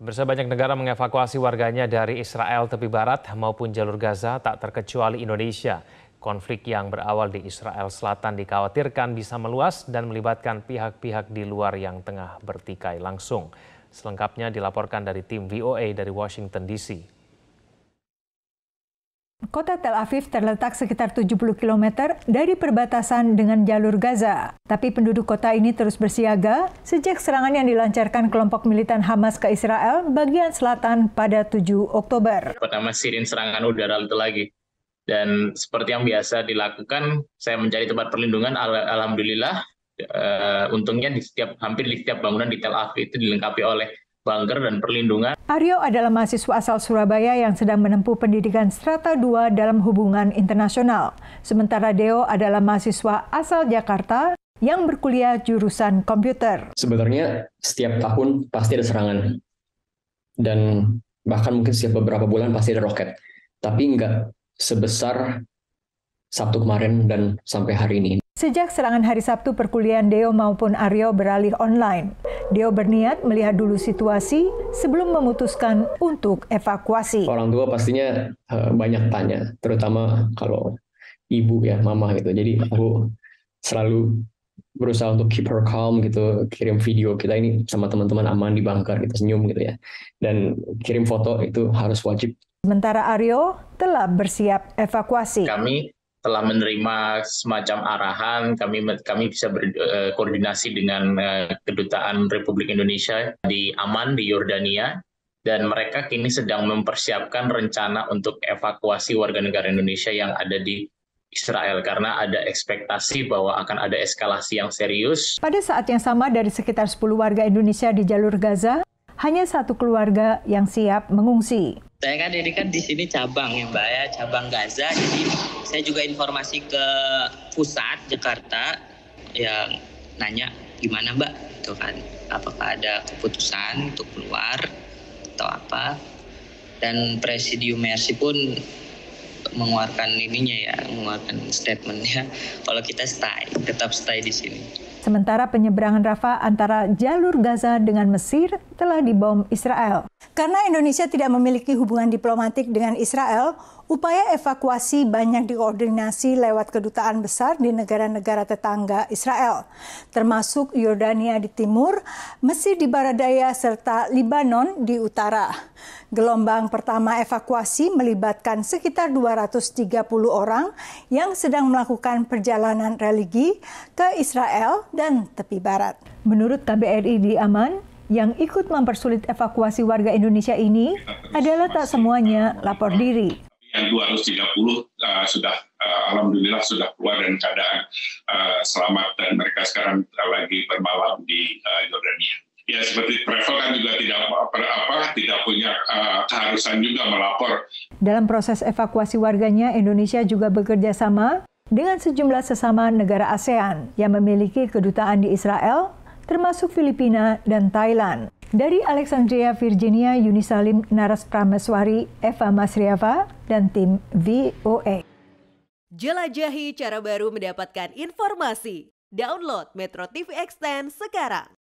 Bersama banyak negara mengevakuasi warganya dari Israel tepi barat maupun jalur Gaza tak terkecuali Indonesia. Konflik yang berawal di Israel Selatan dikhawatirkan bisa meluas dan melibatkan pihak-pihak di luar yang tengah bertikai langsung. Selengkapnya dilaporkan dari tim VOA dari Washington DC. Kota Tel Aviv terletak sekitar 70 km dari perbatasan dengan jalur Gaza. Tapi penduduk kota ini terus bersiaga sejak serangan yang dilancarkan kelompok militan Hamas ke Israel bagian selatan pada 7 Oktober. Pertama sirin serangan udara itu lagi. Dan seperti yang biasa dilakukan, saya mencari tempat perlindungan, al alhamdulillah. Uh, untungnya di setiap hampir di setiap bangunan di Tel Aviv itu dilengkapi oleh bunker dan perlindungan. Aryo adalah mahasiswa asal Surabaya yang sedang menempuh pendidikan strata 2 dalam hubungan internasional. Sementara Deo adalah mahasiswa asal Jakarta yang berkuliah jurusan komputer. Sebenarnya setiap tahun pasti ada serangan. Dan bahkan mungkin setiap beberapa bulan pasti ada roket. Tapi nggak sebesar Sabtu kemarin dan sampai hari ini. Sejak serangan hari Sabtu, perkuliahan Deo maupun Aryo beralih online. Dia berniat melihat dulu situasi sebelum memutuskan untuk evakuasi. Orang tua pastinya eh, banyak tanya, terutama kalau ibu ya, mama gitu. Jadi aku selalu berusaha untuk keep her calm gitu kirim video kita ini sama teman-teman aman di bunker gitu senyum gitu ya dan kirim foto itu harus wajib sementara Aryo telah bersiap evakuasi kami telah menerima semacam arahan kami kami bisa berkoordinasi eh, dengan eh, kedutaan Republik Indonesia di aman di Yordania dan mereka kini sedang mempersiapkan rencana untuk evakuasi warga negara Indonesia yang ada di Israel karena ada ekspektasi bahwa akan ada eskalasi yang serius. Pada saat yang sama dari sekitar 10 warga Indonesia di jalur Gaza, hanya satu keluarga yang siap mengungsi saya kan ini kan di sini cabang ya mbak ya cabang Gaza jadi saya juga informasi ke pusat Jakarta yang nanya gimana mbak itu kan apakah ada keputusan untuk keluar atau apa dan presidium Mercy pun mengeluarkan ininya ya, mengeluarkan statementnya. Kalau kita stay, tetap stay di sini. Sementara penyeberangan rafa antara jalur Gaza dengan Mesir telah dibom Israel. Karena Indonesia tidak memiliki hubungan diplomatik dengan Israel, upaya evakuasi banyak dikoordinasi lewat kedutaan besar di negara-negara tetangga Israel, termasuk Yordania di timur, Mesir di barat daya, serta Libanon di utara. Gelombang pertama evakuasi melibatkan sekitar 230 orang yang sedang melakukan perjalanan religi ke Israel dan tepi barat. Menurut KBRI di Aman, yang ikut mempersulit evakuasi warga Indonesia ini adalah tak semuanya lapor diri yang 230 uh, sudah uh, alhamdulillah sudah keluar dan keadaan uh, selamat dan mereka sekarang lagi bermalam di uh, Yordania ya seperti travel kan juga tidak apa, tidak punya uh, keharusan juga melapor. Dalam proses evakuasi warganya, Indonesia juga bekerja sama dengan sejumlah sesama negara ASEAN yang memiliki kedutaan di Israel, termasuk Filipina dan Thailand. Dari Alexandria, Virginia, Yunisalim Naras Prameswari, Eva Masriava, dan tim VOA. Jelajahi cara baru mendapatkan informasi. Download Metro TV Extend sekarang.